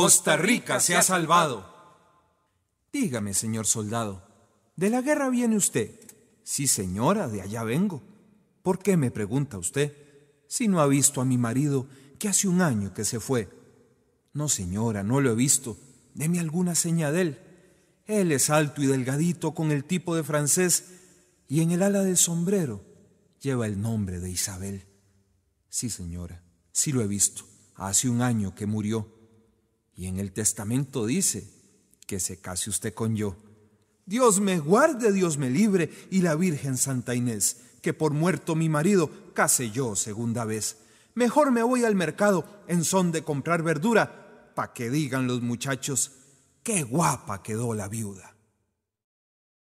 Costa Rica se ha salvado. Dígame, señor soldado, ¿de la guerra viene usted? Sí, señora, de allá vengo. ¿Por qué me pregunta usted? Si no ha visto a mi marido, que hace un año que se fue. No, señora, no lo he visto. Deme alguna seña de él. Él es alto y delgadito con el tipo de francés y en el ala del sombrero lleva el nombre de Isabel. Sí, señora, sí lo he visto. Hace un año que murió. Y en el testamento dice que se case usted con yo. Dios me guarde, Dios me libre y la Virgen Santa Inés, que por muerto mi marido case yo segunda vez. Mejor me voy al mercado en son de comprar verdura, pa' que digan los muchachos, qué guapa quedó la viuda.